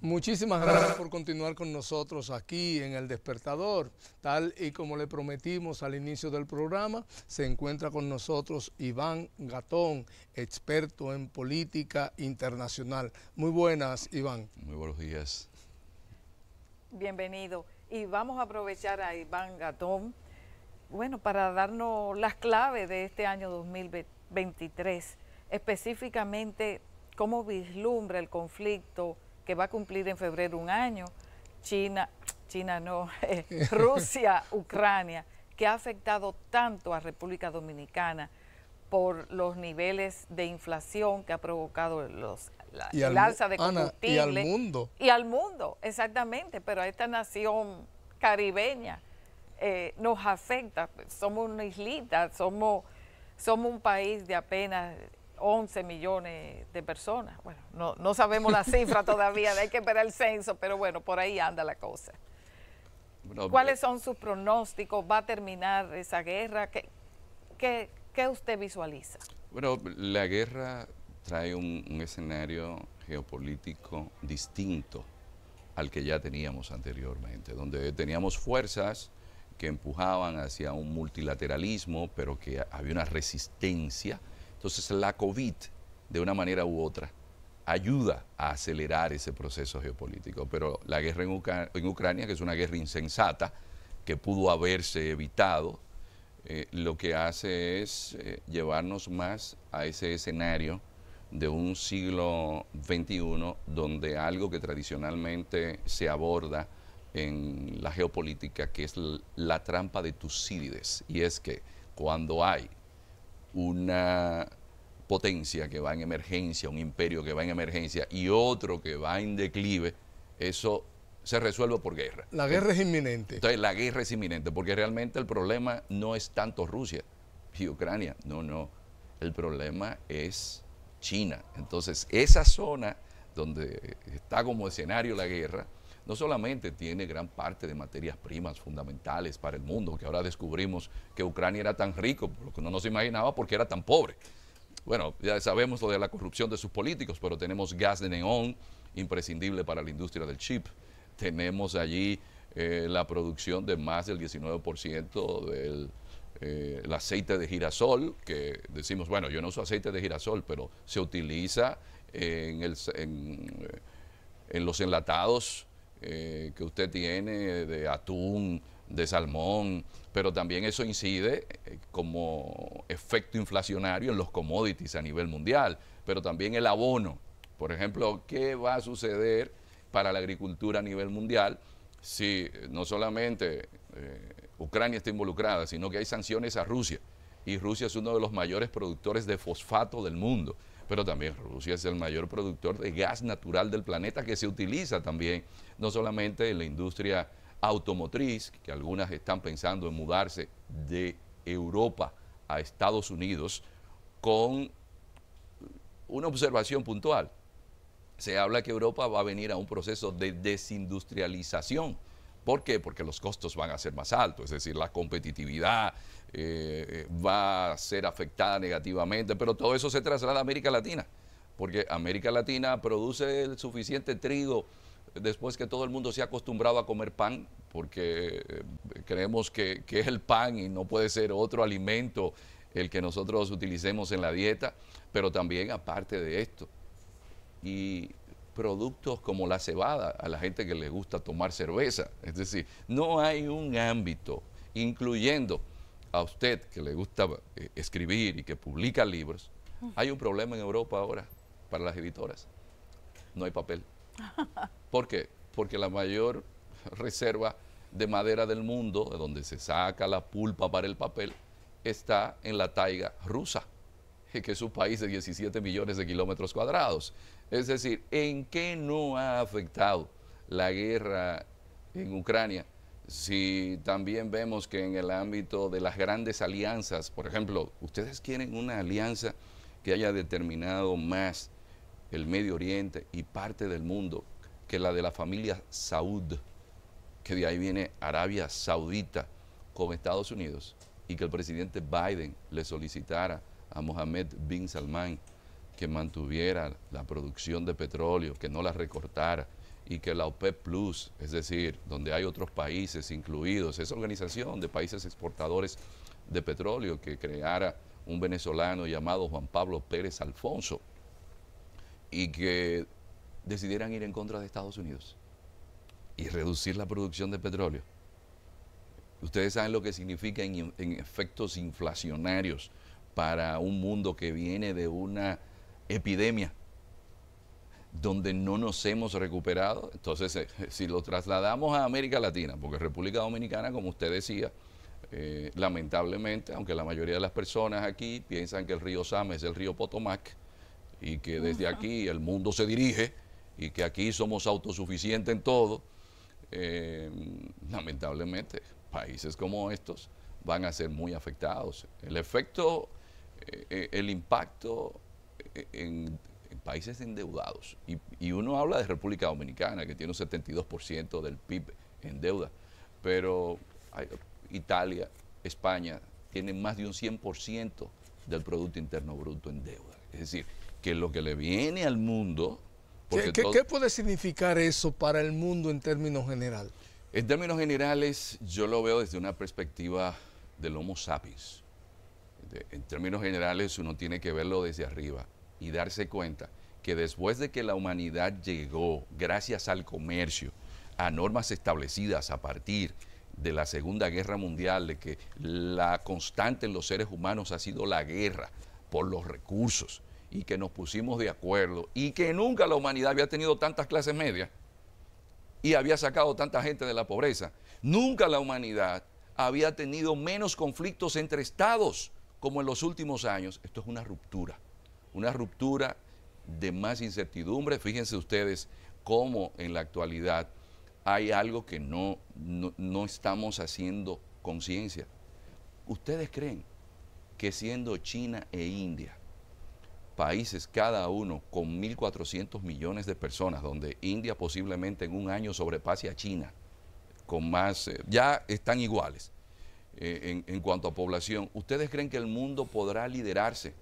Muchísimas gracias por continuar con nosotros aquí en El Despertador. Tal y como le prometimos al inicio del programa, se encuentra con nosotros Iván Gatón, experto en política internacional. Muy buenas, Iván. Muy buenos días. Bienvenido. Y vamos a aprovechar a Iván Gatón, bueno, para darnos las claves de este año 2023, específicamente cómo vislumbra el conflicto que va a cumplir en febrero un año, China, China no, eh, Rusia, Ucrania, que ha afectado tanto a República Dominicana por los niveles de inflación que ha provocado los, la, el alza de combustible. y al mundo. Y al mundo, exactamente, pero a esta nación caribeña eh, nos afecta. Somos una islita, somos, somos un país de apenas 11 millones de personas. Bueno, no, sabemos la cifra todavía, hay que esperar el censo, pero bueno, por ahí anda la cosa. ¿Cuáles eh, son sus pronósticos? ¿Va a terminar esa guerra? ¿Qué, qué, usted visualiza? Bueno, la guerra trae un escenario geopolítico distinto al que ya teníamos anteriormente, donde teníamos fuerzas que empujaban hacia un multilateralismo, pero que había una resistencia entonces la COVID, de una manera u otra, ayuda a acelerar ese proceso geopolítico. Pero la guerra en, Ucrania, que es una guerra insensata, que pudo haberse evitado, eh, lo que hace es eh, llevarnos más a ese escenario de un siglo XXI donde algo que tradicionalmente se aborda en la geopolítica, que es la trampa de Tucídides, y es que cuando hay una potencia que va en emergencia, un imperio que va en emergencia y otro que va en declive, eso se resuelve por guerra. La guerra es inminente. Entonces, la guerra es inminente, porque realmente el problema no es tanto Rusia y Ucrania, no, no. El problema es China. Entonces, esa zona donde está como escenario la guerra, no solamente tiene gran parte de materias primas fundamentales para el mundo, que ahora descubrimos que Ucrania era tan rico, lo que no nos imaginaba porque era tan pobre. Bueno, ya sabemos lo de la corrupción de sus políticos, pero tenemos gas de neón, imprescindible para la industria del chip. Tenemos allí eh, la producción de más del 19% del eh, aceite de girasol, que decimos, bueno, yo no uso aceite de girasol, pero se utiliza en, eh, en los enlatados eh, que usted tiene de atún, de salmón, pero también eso incide eh, como efecto inflacionario en los commodities a nivel mundial, pero también el abono. Por ejemplo, ¿qué va a suceder para la agricultura a nivel mundial si eh, no solamente Ucrania está involucrada, sino que hay sanciones a Rusia? Y Rusia es uno de los mayores productores de fosfato del mundo pero también Rusia es el mayor productor de gas natural del planeta que se utiliza también, no solamente en la industria automotriz, que algunas están pensando en mudarse de Europa a Estados Unidos, con una observación puntual. Se habla que Europa va a venir a un proceso de desindustrialización ¿Por qué? Porque los costos van a ser más altos, es decir, la competitividad eh, eh, va a ser afectada negativamente, pero todo eso se traslada a América Latina, porque América Latina produce el suficiente trigo después que todo el mundo se ha acostumbrado a comer pan, porque eh, creemos que, que, es el pan y no puede ser otro alimento el que nosotros utilicemos en la dieta, pero también aparte de esto. Y productos como la cebada a la gente que le gusta tomar cerveza. Es decir, no hay un ámbito, incluyendo a usted que le gusta eh, escribir y que publica libros. Hay un problema en Europa ahora para las editoras. No hay papel. ¿Por qué? Porque la mayor reserva de madera del mundo, de donde se saca la pulpa para el papel, está en la taiga rusa. que es un país de 17 millones de kilómetros cuadrados. Es decir, ¿en qué no ha afectado la guerra en Ucrania? Si también vemos que en el ámbito de las grandes alianzas, por ejemplo, ustedes quieren una alianza que haya determinado más el Medio Oriente y parte del mundo que la de la familia Saud, que de ahí viene Arabia Saudita con Estados Unidos, y que el presidente Biden le solicitara a Mohamed bin Salman que mantuviera la producción de petróleo, que no la recortara y que la OPEP Plus, es decir, donde hay otros países incluidos, esa organización de países exportadores de petróleo que creara un venezolano llamado Juan Pablo Pérez Alfonso y que decidieran ir en contra de Estados Unidos y reducir la producción de petróleo. Ustedes saben lo que significa en efectos inflacionarios para un mundo que viene de una epidemia donde no nos hemos recuperado. Entonces, eh, si lo trasladamos a América Latina, porque República Dominicana, como usted decía, eh, lamentablemente, aunque la mayoría de las personas aquí piensan que el río Same es el río Potomac y que desde aquí el mundo se dirige y que aquí somos autosuficientes en todo, eh, lamentablemente países como estos van a ser muy afectados. El efecto eh, eh, el impacto eh, en, países endeudados, y, uno habla de República Dominicana, que tiene un 72% del PIB en deuda, pero Italia, España, tienen más de un 100% del Producto Interno Bruto en deuda. Es decir, que lo que le viene al mundo... ¿Qué puede significar eso para el mundo en términos generales? En términos generales, yo lo veo desde una perspectiva del Homo sapiens en términos generales uno tiene que verlo desde arriba y darse cuenta que después de que la humanidad llegó, gracias al comercio, a normas establecidas a partir de la Segunda Guerra Mundial, de que la constante en los seres humanos ha sido la guerra por los recursos y que nos pusimos de acuerdo y que nunca la humanidad había tenido tantas clases medias y había sacado tanta gente de la pobreza. Nunca la humanidad había tenido menos conflictos entre estados como en los últimos años, esto es una ruptura, una ruptura de más incertidumbre. Fíjense ustedes cómo en la actualidad hay algo que no, no, estamos haciendo conciencia. ¿Ustedes creen que siendo China e India, países cada uno con 1.400 millones de personas, donde India posiblemente en un año sobrepase a China, con más, eh, ya están iguales. Eh, en, en cuanto a población, ¿ustedes creen que el mundo podrá liderarse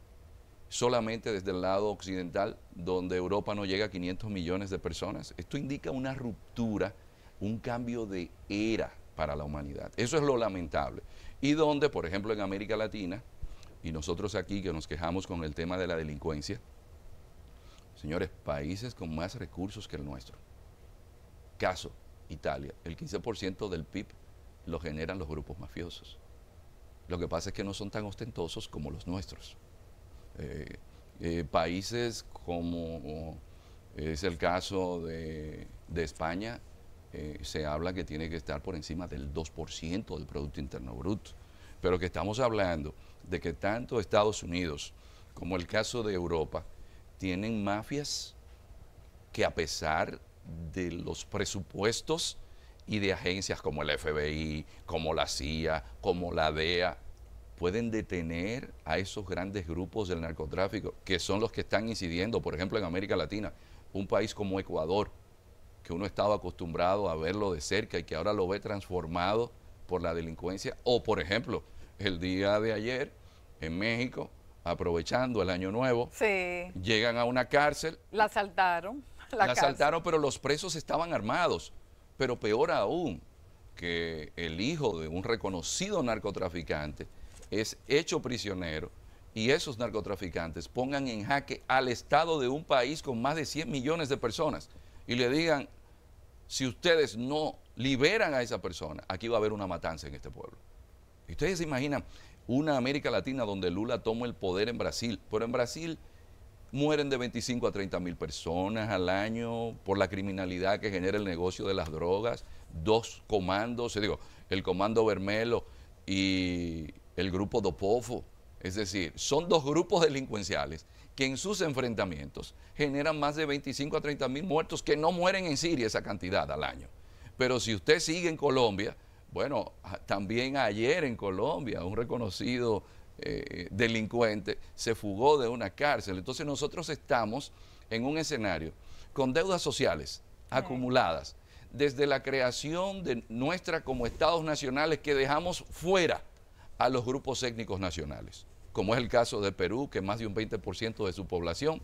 solamente desde el lado occidental, donde Europa no llega a 500 millones de personas? Esto indica una ruptura, un cambio de era para la humanidad. Eso es lo lamentable. Y donde, por ejemplo, en América Latina, y nosotros aquí que nos quejamos con el tema de la delincuencia, señores, países con más recursos que el nuestro. Caso, Italia, el 15% del PIB lo generan los grupos mafiosos. Lo que pasa es que no son tan ostentosos como los nuestros. Eh, eh, países como es el caso de, España, eh, se habla que tiene que estar por encima del 2% del Producto Interno Bruto. Pero que estamos hablando de que tanto Estados Unidos como el caso de Europa tienen mafias que a pesar de los presupuestos y de agencias como el FBI, como la CIA, como la DEA, pueden detener a esos grandes grupos del narcotráfico, que son los que están incidiendo, por ejemplo, en América Latina, un país como Ecuador, que uno estaba acostumbrado a verlo de cerca y que ahora lo ve transformado por la delincuencia, o por ejemplo, el día de ayer en México, aprovechando el año nuevo, llegan a una cárcel. La asaltaron. La, la asaltaron, pero los presos estaban armados. Pero peor aún, que el hijo de un reconocido narcotraficante es hecho prisionero y esos narcotraficantes pongan en jaque al Estado de un país con más de 100 millones de personas y le digan, si ustedes no liberan a esa persona, aquí va a haber una matanza en este pueblo. ustedes se imaginan una América Latina donde Lula tomó el poder en Brasil, pero en Brasil Mueren de 25 a 30 mil personas al año por la criminalidad que genera el negocio de las drogas. Dos comandos, eh, digo, el comando Bermelo y el grupo Dopofo. Es decir, son dos grupos delincuenciales que en sus enfrentamientos generan más de 25 a 30 mil muertos que no mueren en Siria esa cantidad al año. Pero si usted sigue en Colombia, bueno, también ayer en Colombia un reconocido eh, delincuente se fugó de una cárcel. Entonces nosotros estamos en un escenario con deudas sociales acumuladas desde la creación de nuestra como estados nacionales que dejamos fuera a los grupos étnicos nacionales, como es el caso de Perú, que más de un 20% de su población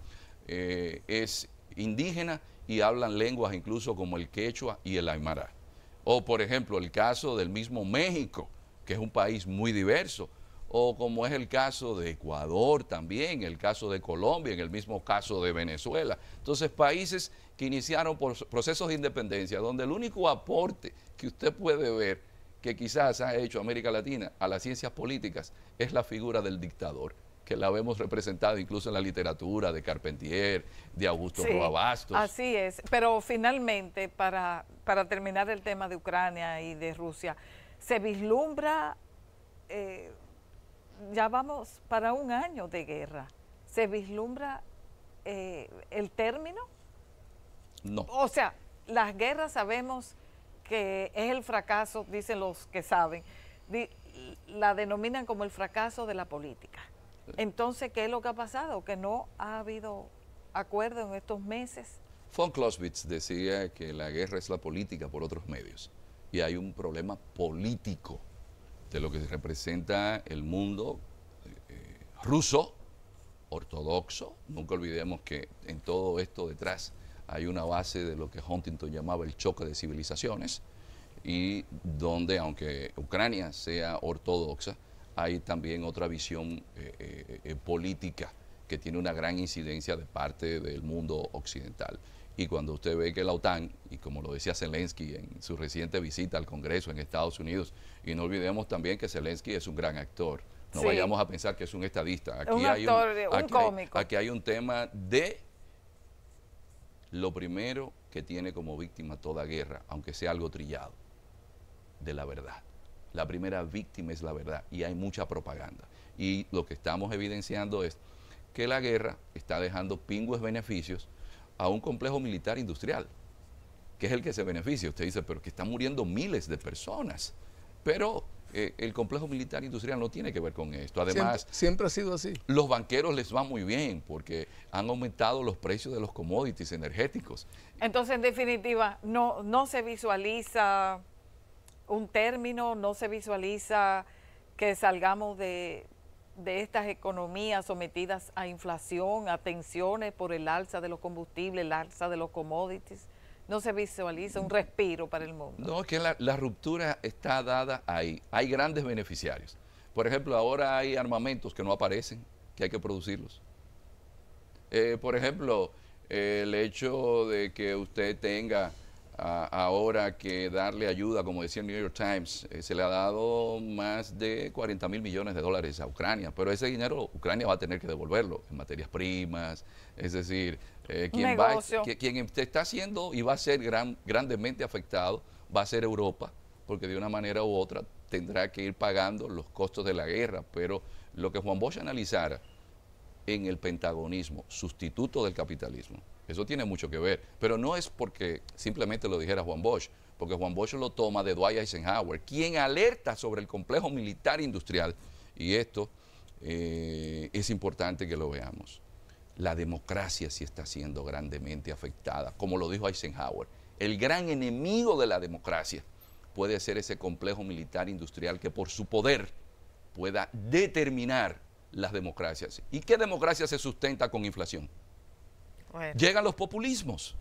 eh, es indígena y hablan lenguas incluso como el quechua y el aymara. O por ejemplo el caso del mismo México, que es un país muy diverso, o como es el caso de Ecuador también, el caso de Colombia, en el mismo caso de Venezuela. Entonces, países que iniciaron por procesos de independencia, donde el único aporte que usted puede ver que quizás ha hecho América Latina a las ciencias políticas es la figura del dictador que la vemos representada incluso en la literatura de Carpentier, de Augusto Roabastos. Así es, pero finalmente, para, para terminar el tema de Ucrania y de Rusia, ¿se vislumbra eh, ya vamos para un año de guerra. ¿Se vislumbra eh, el término? No. O sea, las guerras sabemos que es el fracaso, dicen los que saben, la denominan como el fracaso de la política. Entonces, ¿qué es lo que ha pasado? Que no ha habido acuerdo en estos meses. Von Clausewitz decía que la guerra es la política por otros medios y hay un problema político de lo que representa el mundo eh, eh, ruso, ortodoxo. Nunca olvidemos que en todo esto detrás hay una base de lo que Huntington llamaba el choque de civilizaciones y donde, aunque Ucrania sea ortodoxa, hay también otra visión eh, política que tiene una gran incidencia de parte del mundo occidental. Y cuando usted ve que la OTAN, y como lo decía Zelensky en su reciente visita al Congreso en Estados Unidos, y no olvidemos también que Zelensky es un gran actor, no vayamos a pensar que es un estadista. un actor, un, aquí, aquí hay un tema de lo primero que tiene como víctima toda guerra, aunque sea algo trillado, de la verdad. La primera víctima es la verdad y hay mucha propaganda. Y lo que estamos evidenciando es que la guerra está dejando pingües beneficios a un complejo militar industrial, que es el que se beneficia. Usted dice, pero que están muriendo miles de personas. Pero eh, el complejo militar industrial no tiene que ver con esto. Además, siempre, ha sido así. Los banqueros les va muy bien porque han aumentado los precios de los commodities energéticos. Entonces, en definitiva, no, no se visualiza un término, no se visualiza que salgamos de, de estas economías sometidas a inflación, a tensiones por el alza de los combustibles, el alza de los commodities, no se visualiza un respiro para el mundo. No, es que la, ruptura está dada ahí. Hay grandes beneficiarios. Por ejemplo, ahora hay armamentos que no aparecen, que hay que producirlos. Eh, por ejemplo, el hecho de que usted tenga ahora que darle ayuda, como decía el New York Times, eh, se le ha dado más de 40 mil millones de dólares a Ucrania, pero ese dinero Ucrania va a tener que devolverlo en materias primas, es decir, eh, quien, va, está haciendo y va a ser grandemente afectado va a ser Europa, porque de una manera u otra tendrá que ir pagando los costos de la guerra, pero lo que Juan Bosch analizara en el pentagonismo, sustituto del capitalismo, eso tiene mucho que ver. Pero no es porque simplemente lo dijera Juan Bosch, porque Juan Bosch lo toma de Dwight Eisenhower, quien alerta sobre el complejo militar industrial. Y esto eh, es importante que lo veamos. La democracia sí está siendo grandemente afectada, como lo dijo Eisenhower. El gran enemigo de la democracia puede ser ese complejo militar industrial que por su poder pueda determinar las democracias. ¿Y qué democracia se sustenta con inflación? Llegan los populismos.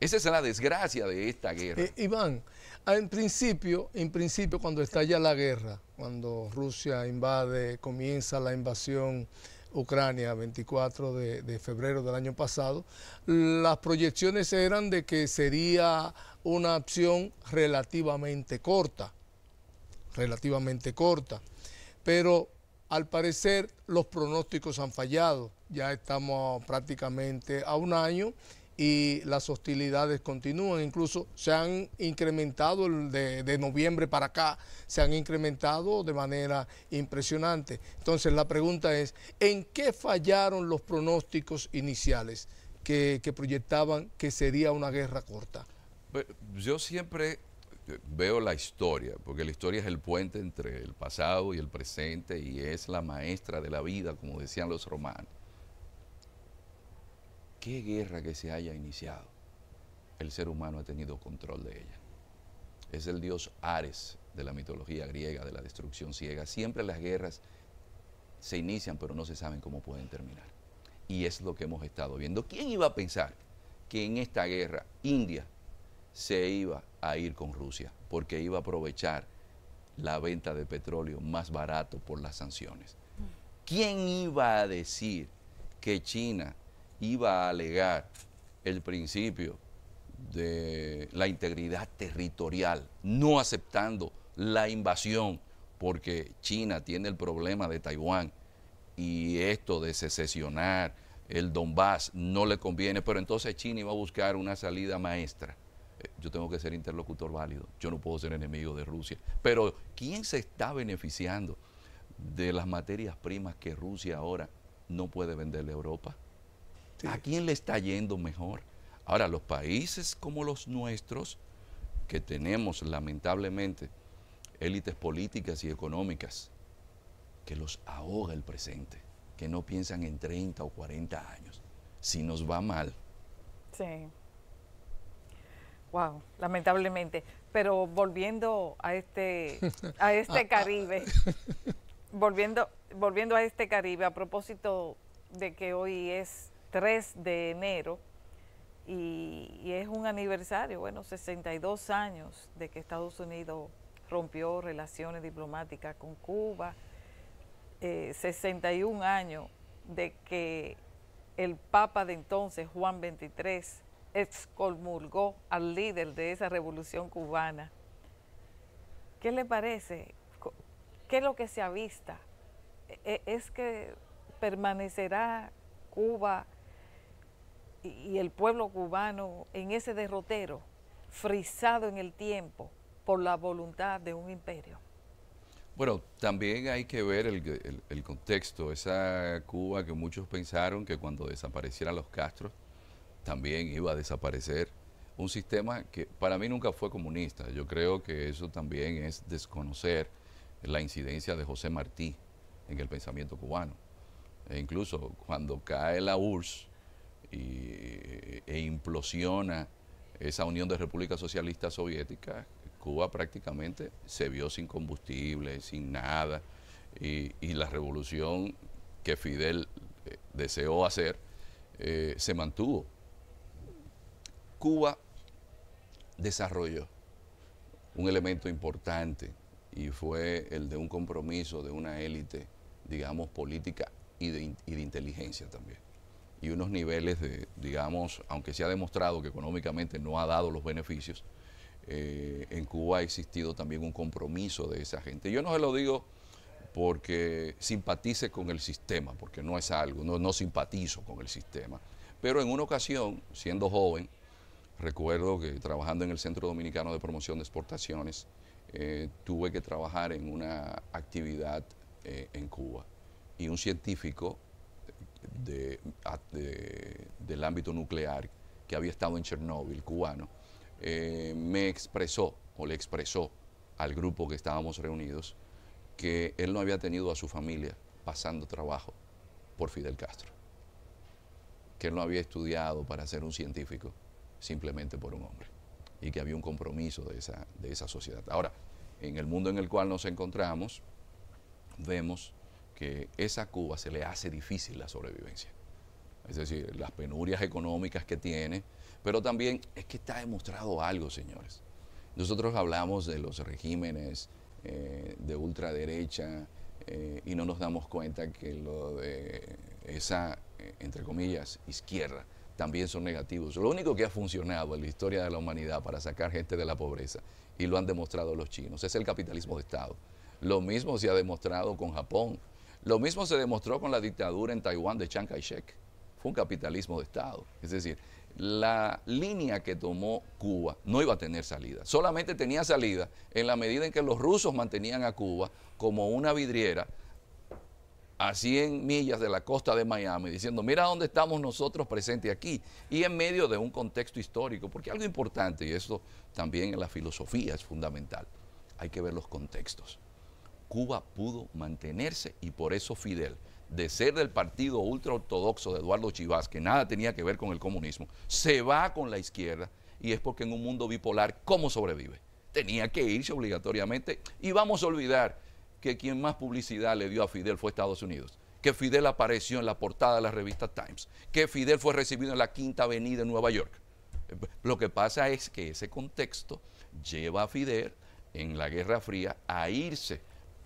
Esa es la desgracia de esta guerra. Eh, Iván, ah, en principio, en principio, cuando estalla la guerra, cuando Rusia invade, comienza la invasión Ucrania, 24 de, febrero del año pasado, las proyecciones eran de que sería una opción relativamente corta, relativamente corta, pero al parecer los pronósticos han fallado ya estamos prácticamente a un año y las hostilidades continúan, incluso se han incrementado de, noviembre para acá, se han incrementado de manera impresionante. Entonces la pregunta es, ¿en qué fallaron los pronósticos iniciales que proyectaban que sería una guerra corta? Pues, yo siempre eh, veo la historia, porque la historia es el puente entre el pasado y el presente y es la maestra de la vida, como decían los romanos qué guerra que se haya iniciado, el ser humano ha tenido control de ella. Es el dios Ares de la mitología griega, de la destrucción ciega. Siempre las guerras se inician, pero no se saben cómo pueden terminar. Y es lo que hemos estado viendo. ¿Quién iba a pensar que en esta guerra India se iba a ir con Rusia? Porque iba a aprovechar la venta de petróleo más barato por las sanciones. ¿Quién iba a decir que China iba a alegar el principio de la integridad territorial, no aceptando la invasión, porque China tiene el problema de Taiwán y esto de secesionar el Donbass no le conviene, pero entonces China iba a buscar una salida maestra. Eh, yo tengo que ser interlocutor válido, yo no puedo ser enemigo de Rusia. Pero ¿quién se está beneficiando de las materias primas que Rusia ahora no puede venderle a Europa? ¿A quién le está yendo mejor? Ahora, los países como los nuestros, que tenemos lamentablemente élites políticas y económicas, que los ahoga el presente, que no piensan en 30 o 40 años, si nos va mal. Sí. Wow, lamentablemente. Pero volviendo a este, a este Caribe, volviendo, volviendo a este Caribe, a propósito de que hoy es 3 de enero y, es un aniversario, bueno, 62 años de que Estados Unidos rompió relaciones diplomáticas con Cuba, 61 eh, años de que el Papa de entonces, Juan XXIII, excomulgó al líder de esa revolución cubana. ¿Qué le parece? ¿Qué es lo que se avista? E, e, ¿Es que permanecerá Cuba? y el pueblo cubano en ese derrotero, frisado en el tiempo por la voluntad de un imperio. Bueno, también hay que ver el, contexto, esa Cuba que muchos pensaron que cuando desaparecieran los Castros también iba a desaparecer. Un sistema que para mí nunca fue comunista. Yo creo que eso también es desconocer la incidencia de José Martí en el pensamiento cubano. E incluso cuando cae la URSS, e implosiona esa unión de repúblicas socialistas soviéticas, Cuba prácticamente se vio sin combustible, sin nada, y, la revolución que Fidel eh, deseó hacer eh, se mantuvo. Cuba desarrolló un elemento importante y fue el de un compromiso de una élite, digamos, política y de inteligencia también y unos niveles de, digamos, aunque se ha demostrado que económicamente no ha dado los beneficios, eh, en Cuba ha existido también un compromiso de esa gente. Yo no se lo digo porque simpatice con el sistema, porque no es algo, no, simpatizo con el sistema. Pero en una ocasión, siendo joven, recuerdo que trabajando en el Centro Dominicano de Promoción de Exportaciones, eh, tuve que trabajar en una actividad eh, en Cuba. Y un científico del ámbito nuclear que había estado en Chernóbil, cubano, eh, me expresó o le expresó al grupo que estábamos reunidos que él no había tenido a su familia pasando trabajo por Fidel Castro, que él no había estudiado para ser un científico simplemente por un hombre y que había un compromiso de esa, de esa sociedad. Ahora, en el mundo en el cual nos encontramos, vemos que esa Cuba se le hace difícil la sobrevivencia. Es decir, las penurias económicas que tiene, pero también es que está demostrado algo, señores. Nosotros hablamos de los regímenes eh, de ultraderecha eh, y no nos damos cuenta que lo de esa, eh, entre comillas, izquierda también son negativos. Lo único que ha funcionado en la historia de la humanidad para sacar gente de la pobreza, y lo han demostrado los chinos, es el capitalismo de Estado. Lo mismo se ha demostrado con Japón, lo mismo se demostró con la dictadura en Taiwán de Chiang Kai-shek. Fue un capitalismo de Estado. Es decir, la línea que tomó Cuba no iba a tener salida. Solamente tenía salida en la medida en que los rusos mantenían a Cuba como una vidriera a 100 millas de la costa de Miami, diciendo, mira dónde estamos nosotros presentes aquí, y en medio de un contexto histórico, porque algo importante, y eso también en la filosofía es fundamental, hay que ver los contextos. Cuba pudo mantenerse y por eso Fidel, de ser del partido ultraortodoxo de Eduardo Chivas, que nada tenía que ver con el comunismo, se va con la izquierda y es porque en un mundo bipolar, ¿cómo sobrevive? Tenía que irse obligatoriamente y vamos a olvidar que quien más publicidad le dio a Fidel fue Estados Unidos que Fidel apareció en la portada de la revista Times, que Fidel fue recibido en la Quinta Avenida en Nueva York. Lo que pasa es que ese contexto lleva a Fidel en la Guerra Fría a irse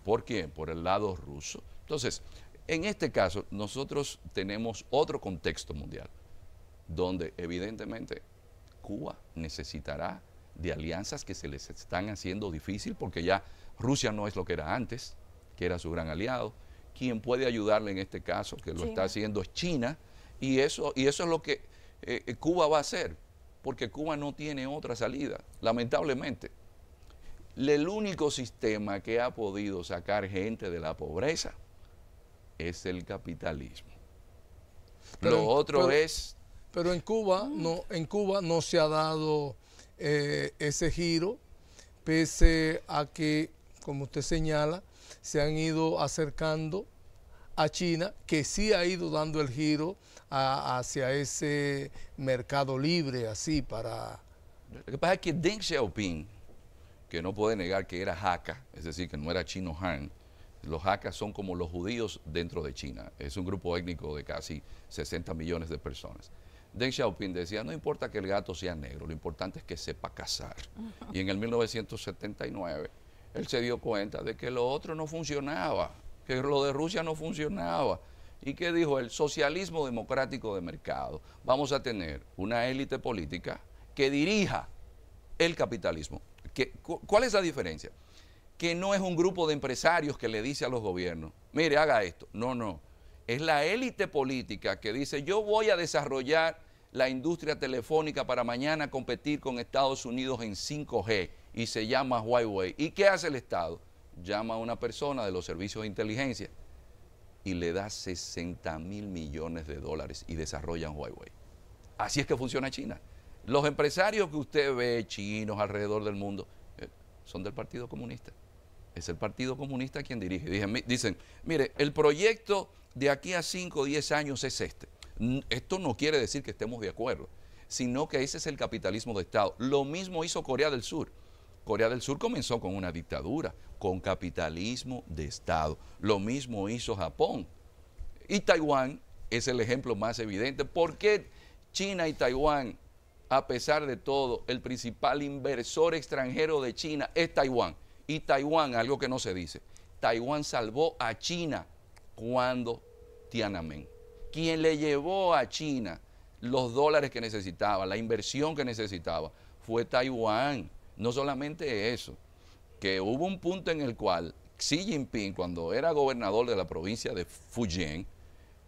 ¿Por qué? Por el lado ruso. Entonces, en este caso, nosotros tenemos otro contexto mundial, donde evidentemente Cuba necesitará de alianzas que se les están haciendo difícil, porque ya Rusia no es lo que era antes, que era su gran aliado. Quien puede ayudarle en este caso, que lo está haciendo, es China. Y eso, y eso es lo que eh, eh, Cuba va a hacer, porque Cuba no tiene otra salida, lamentablemente el único sistema que ha podido sacar gente de la pobreza es el capitalismo. Lo otro es... Pero en Cuba, mm. no, en Cuba no se ha dado eh, ese giro, pese a que, como usted señala, se han ido acercando a China, que sí ha ido dando el giro hacia ese mercado libre, así para... Lo que pasa es que Deng Xiaoping que no puede negar que era jaca, es decir, que no era chino Han. Los jacas son como los judíos dentro de China. Es un grupo étnico de casi 60 millones de personas. Deng Xiaoping decía, no importa que el gato sea negro, lo importante es que sepa cazar. Y en el 1979, él se dio cuenta de que lo otro no funcionaba, que lo de Rusia no funcionaba. ¿Y que dijo? El socialismo democrático de mercado. Vamos a tener una élite política que dirija el capitalismo. ¿Cuál es la diferencia? Que no es un grupo de empresarios que le dice a los gobiernos, mire, haga esto. No, no. Es la élite política que dice, yo voy a desarrollar la industria telefónica para mañana competir con Estados Unidos en 5G y se llama Huawei. ¿Y qué hace el Estado? Llama a una persona de los servicios de inteligencia y le da 60 mil millones de dólares y desarrollan Huawei. Así es que funciona China. Los empresarios que usted ve chinos alrededor del mundo eh, son del Partido Comunista. Es el Partido Comunista quien dirige. Dicen, dicen, mire, el proyecto de aquí a 5 o 10 años es este. Esto no quiere decir que estemos de acuerdo, sino que ese es el capitalismo de Estado. Lo mismo hizo Corea del Sur. Corea del Sur comenzó con una dictadura, con capitalismo de Estado. Lo mismo hizo Japón. Y Taiwán es el ejemplo más evidente. ¿Por qué China y Taiwán a pesar de todo, el principal inversor extranjero de China es Taiwán. Y Taiwán, algo que no se dice, Taiwán salvó a China cuando Tiananmen. Quien le llevó a China los dólares que necesitaba, la inversión que necesitaba, fue Taiwán. No solamente eso, que hubo un punto en el cual Xi Jinping, cuando era gobernador de la provincia de Fujian,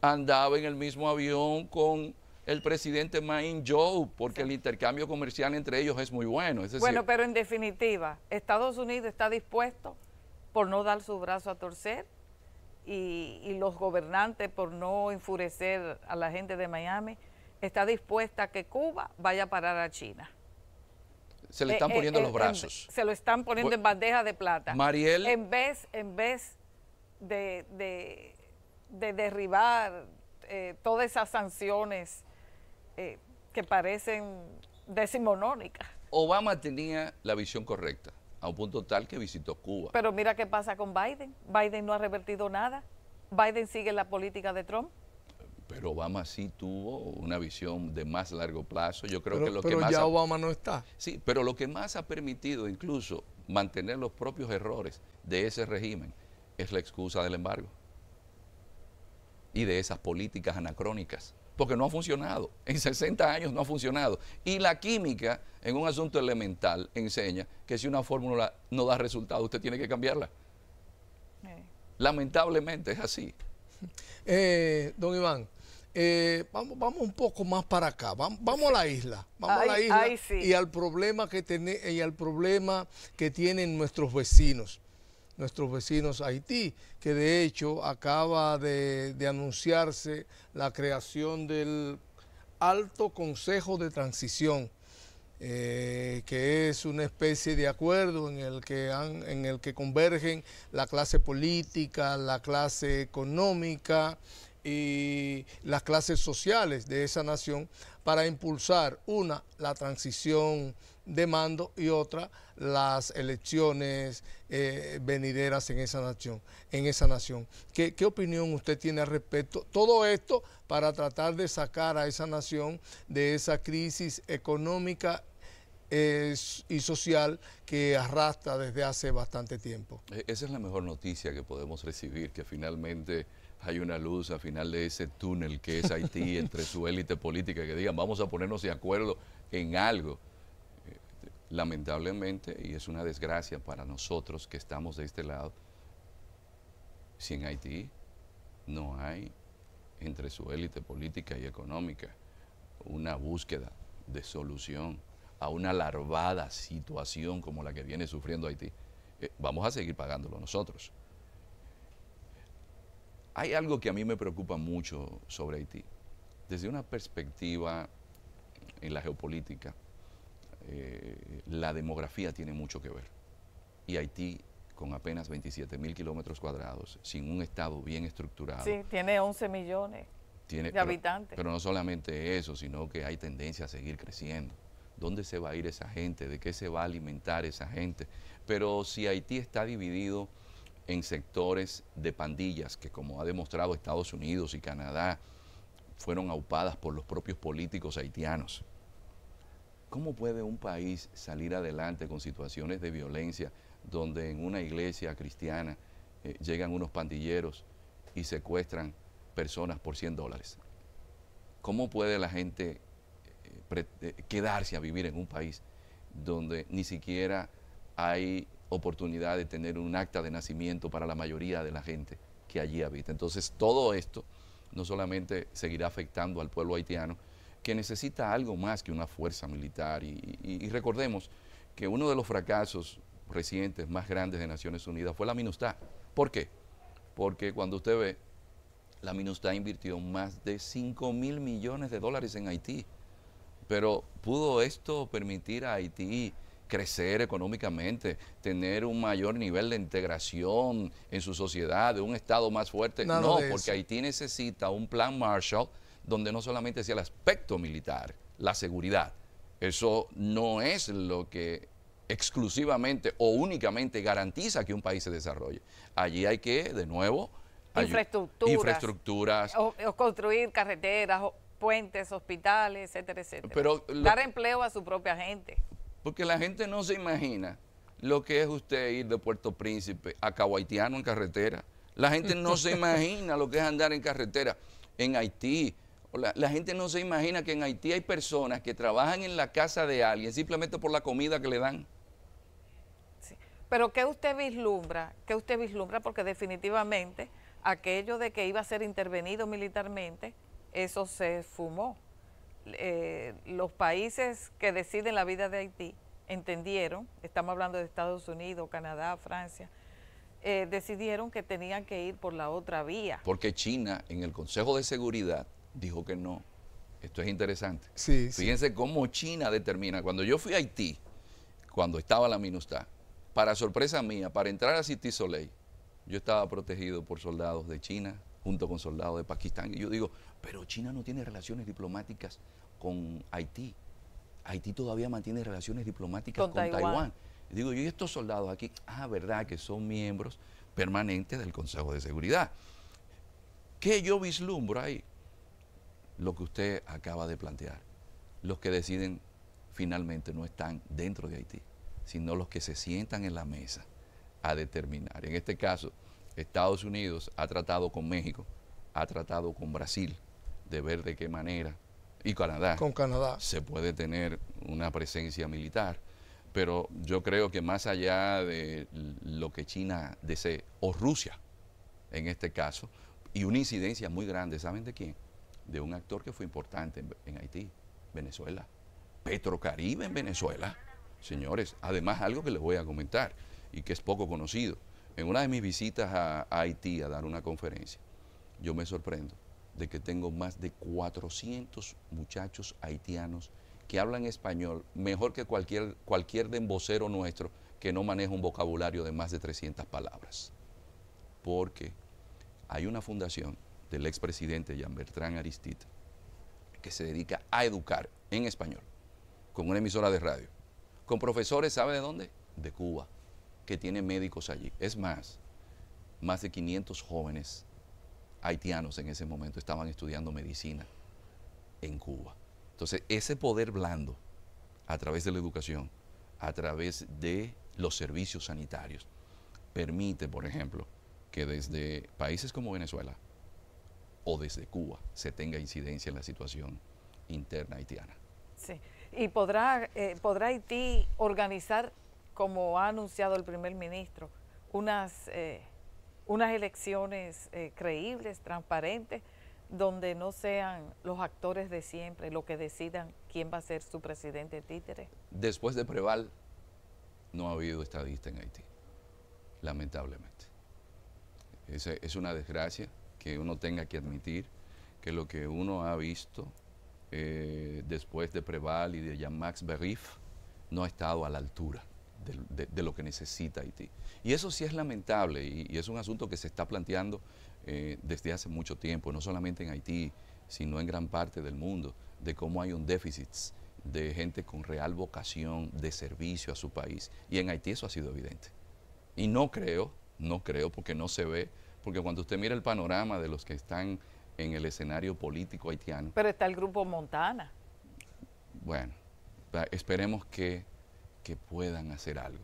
andaba en el mismo avión con el presidente Main Joe, porque el intercambio comercial entre ellos es muy bueno. bueno, pero en definitiva, Estados Unidos está dispuesto por no dar su brazo a torcer y, los gobernantes por no enfurecer a la gente de Miami, está dispuesta a que Cuba vaya a parar a China. Se le están eh, eh, poniendo eh, los brazos. se lo están poniendo en bandeja de plata. Mariel. En vez, en vez de, de, derribar todas esas sanciones eh, que parecen decimonónicas. Obama tenía la visión correcta, a un punto tal que visitó Cuba. Pero mira qué pasa con Biden. Biden no ha revertido nada. Biden sigue la política de Trump. Pero Obama sí tuvo una visión de más largo plazo. Yo creo que lo que más ya Obama no está. Sí, pero lo que más ha permitido incluso mantener los propios errores de ese régimen es la excusa del embargo y de esas políticas anacrónicas porque no ha funcionado. En 60 años no ha funcionado. Y la química, en un asunto elemental, enseña que si una fórmula no da resultado, usted tiene que cambiarla. Eh. Lamentablemente es así. Eh, don Iván, eh, vamos, un poco más para acá, vamos, a la isla, vamos a la isla y al problema que tiene, y al problema que tienen nuestros vecinos nuestros vecinos Haití, que de hecho acaba de, anunciarse la creación del Alto Consejo de Transición, eh, que es una especie de acuerdo en el, que en el que convergen la clase política, la clase económica y las clases sociales de esa nación para impulsar, una, la transición de mando y otra las elecciones eh, venideras en esa nación. En esa nación. ¿Qué, opinión usted tiene al respecto? Todo esto para tratar de sacar a esa nación de esa crisis económica y social que arrastra desde hace bastante tiempo. E, esa es la mejor noticia que podemos recibir, que finalmente hay una luz al final de ese túnel que es Haití entre su élite política, que digan, vamos a ponernos de acuerdo en algo lamentablemente, y es una desgracia para nosotros que estamos de este lado, si en Haití no hay entre su élite política y económica una búsqueda de solución a una larvada situación como la que viene sufriendo Haití, eh, vamos a seguir pagándolo nosotros. Hay algo que a mí me preocupa mucho sobre Haití, desde una perspectiva en la geopolítica, eh, la demografía tiene mucho que ver. Y Haití, con apenas 27 mil kilómetros cuadrados, sin un Estado bien estructurado. Sí, tiene 11 millones de habitantes. Pero no solamente eso, sino que hay tendencia a seguir creciendo. ¿Dónde se va a ir esa gente? ¿De qué se va a alimentar esa gente? Pero si Haití está dividido en sectores de pandillas, que como ha demostrado Estados Unidos y Canadá, fueron aupadas por los propios políticos haitianos ¿Cómo puede un país salir adelante con situaciones de violencia donde en una iglesia cristiana eh, llegan unos pandilleros y secuestran personas por 100 dólares? ¿Cómo puede la gente eh, eh, quedarse a vivir en un país donde ni siquiera hay oportunidad de tener un acta de nacimiento para la mayoría de la gente que allí habita? Entonces todo esto no solamente seguirá afectando al pueblo haitiano, que necesita algo más que una fuerza militar. Y, recordemos que uno de los fracasos recientes más grandes de Naciones Unidas fue la MINUSTAH. ¿Por qué? Porque cuando usted ve, la MINUSTAH invirtió más de 5 mil millones de dólares en Haití. Pero ¿pudo esto permitir a Haití crecer económicamente, tener un mayor nivel de integración en su sociedad, de un Estado más fuerte? no, porque Haití necesita un plan Marshall donde no solamente sea el aspecto militar, la seguridad. Eso no es lo que exclusivamente o únicamente garantiza que un país se desarrolle. Allí hay que, de nuevo, infraestructuras, infraestructuras o, construir carreteras, puentes, hospitales, etcétera, etcétera. Pero Dar empleo a su propia gente. Porque la gente no se imagina lo que es usted ir de Puerto Príncipe a Cahuaitiano en carretera. La gente no se imagina lo que es andar en carretera en Haití, la, gente no se imagina que en Haití hay personas que trabajan en la casa de alguien simplemente por la comida que le dan. Pero ¿qué usted vislumbra? ¿Qué usted vislumbra? Porque definitivamente aquello de que iba a ser intervenido militarmente, eso se fumó. Eh, los países que deciden la vida de Haití entendieron, estamos hablando de Estados Unidos, Canadá, Francia, eh, decidieron que tenían que ir por la otra vía. Porque China en el Consejo de Seguridad dijo que no. Esto es interesante. Sí, Fíjense cómo China determina. Cuando yo fui a Haití, cuando estaba la minustad, para sorpresa mía, para entrar a Citi Soleil, yo estaba protegido por soldados de China junto con soldados de Pakistán. Y yo digo, pero China no tiene relaciones diplomáticas con Haití. Haití todavía mantiene relaciones diplomáticas con, Taiwán. digo, yo y estos soldados aquí, ah, verdad que son miembros permanentes del Consejo de Seguridad. ¿Qué yo vislumbro ahí? lo que usted acaba de plantear. Los que deciden finalmente no están dentro de Haití, sino los que se sientan en la mesa a determinar. En este caso, Estados Unidos ha tratado con México, ha tratado con Brasil, de ver de qué manera, y Canadá, con Canadá. se puede tener una presencia militar. Pero yo creo que más allá de lo que China desee, o Rusia en este caso, y una incidencia muy grande, ¿saben de quién? de un actor que fue importante en, Haití, Venezuela. Petrocaribe en Venezuela, señores. Además, algo que les voy a comentar y que es poco conocido. En una de mis visitas a, Haití a dar una conferencia, yo me sorprendo de que tengo más de 400 muchachos haitianos que hablan español mejor que cualquier, cualquier dembocero nuestro que no maneja un vocabulario de más de 300 palabras. Porque hay una fundación del expresidente Jean Bertrand Aristide, que se dedica a educar en español, con una emisora de radio, con profesores, ¿sabe de dónde? De Cuba, que tiene médicos allí. Es más, más de 500 jóvenes haitianos en ese momento estaban estudiando medicina en Cuba. Entonces, ese poder blando a través de la educación, a través de los servicios sanitarios, permite, por ejemplo, que desde países como Venezuela, o desde Cuba se tenga incidencia en la situación interna haitiana. Sí, y podrá, eh, podrá Haití organizar, como ha anunciado el primer ministro, unas, eh, unas elecciones eh, creíbles, transparentes, donde no sean los actores de siempre los que decidan quién va a ser su presidente títere. Después de Preval, no ha habido estadista en Haití, lamentablemente. es una desgracia que uno tenga que admitir que lo que uno ha visto eh, después de Preval y de Jean-Max Berif no ha estado a la altura de, lo que necesita Haití. Y eso sí es lamentable y, es un asunto que se está planteando eh, desde hace mucho tiempo, no solamente en Haití, sino en gran parte del mundo, de cómo hay un déficit de gente con real vocación de servicio a su país. Y en Haití eso ha sido evidente. Y no creo, no creo, porque no se ve porque cuando usted mira el panorama de los que están en el escenario político haitiano. Pero está el grupo Montana. Bueno, esperemos que, puedan hacer algo.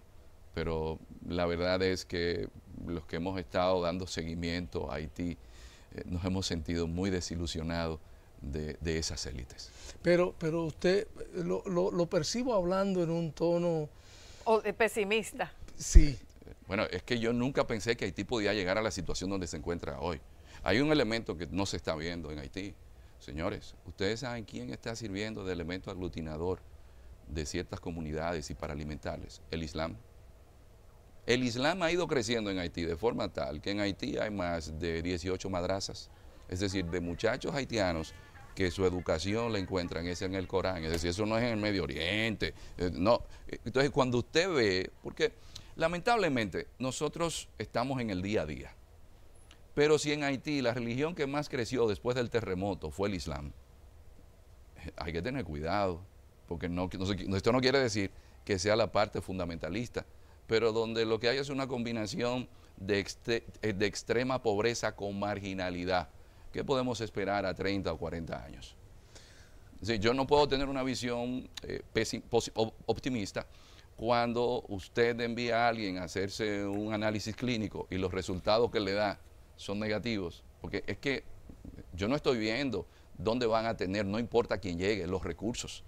Pero la verdad es que los que hemos estado dando seguimiento a Haití eh, nos hemos sentido muy desilusionados de, esas élites. Pero, pero usted lo, lo, percibo hablando en un tono... O de eh, pesimista. Sí, bueno, es que yo nunca pensé que Haití podía llegar a la situación donde se encuentra hoy. Hay un elemento que no se está viendo en Haití. Señores, ustedes saben quién está sirviendo de elemento aglutinador de ciertas comunidades y para alimentarles. El Islam. El Islam ha ido creciendo en Haití de forma tal que en Haití hay más de 18 madrazas, es decir, de muchachos haitianos que su educación la encuentran es en el Corán, es decir, eso no es en el Medio Oriente, eh, no. Entonces, cuando usted ve, porque Lamentablemente, nosotros estamos en el día a día. Pero si en Haití la religión que más creció después del terremoto fue el Islam, eh, hay que tener cuidado, porque no, esto no quiere decir que sea la parte fundamentalista, pero donde lo que hay es una combinación de, eh, extrema pobreza con marginalidad. ¿Qué podemos esperar a 30 o 40 años? yo no puedo tener una visión eh, optimista, cuando usted envía a alguien a hacerse un análisis clínico y los resultados que le da son negativos, porque es que yo no estoy viendo dónde van a tener, no importa quién llegue, los recursos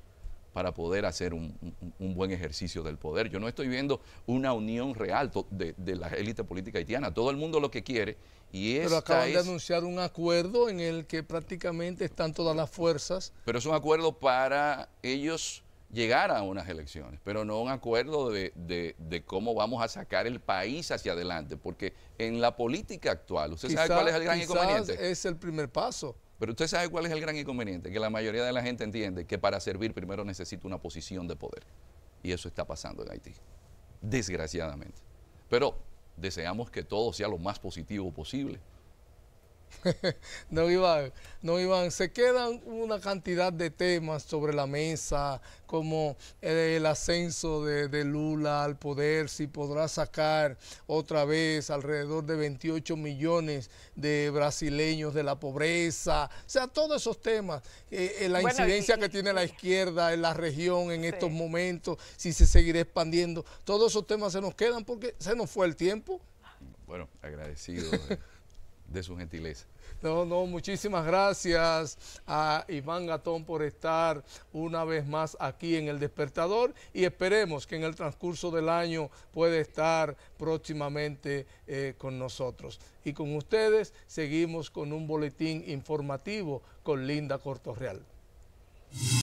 para poder hacer un, buen ejercicio del poder. Yo no estoy viendo una unión real de, la élite política haitiana. Todo el mundo lo que quiere y Pero acaban de anunciar un acuerdo en el que prácticamente están todas las fuerzas. Pero es un acuerdo para ellos llegar a unas elecciones, pero no un acuerdo de, cómo vamos a sacar el país hacia adelante, porque en la política actual, ¿usted sabe cuál es el gran inconveniente? Es el primer paso. Pero usted sabe cuál es el gran inconveniente, que la mayoría de la gente entiende que para servir primero necesita una posición de poder. Y eso está pasando en Haití, desgraciadamente. Pero deseamos que todo sea lo más positivo posible no, iban no, iban se quedan una cantidad de temas sobre la mesa, como el ascenso de, Lula al poder, si podrá sacar otra vez alrededor de 28 millones de brasileños de la pobreza, o sea, todos esos temas, eh, eh, la incidencia que tiene la izquierda en la región en estos momentos, si se seguirá expandiendo, todos esos temas se nos quedan porque se nos fue el tiempo. Bueno, agradecido. Eh. de su gentileza. No, no, muchísimas gracias a Iván Gatón por estar una vez más aquí en El Despertador y esperemos que en el transcurso del año pueda estar próximamente eh, con nosotros. Y con ustedes seguimos con un boletín informativo con Linda Cortorreal.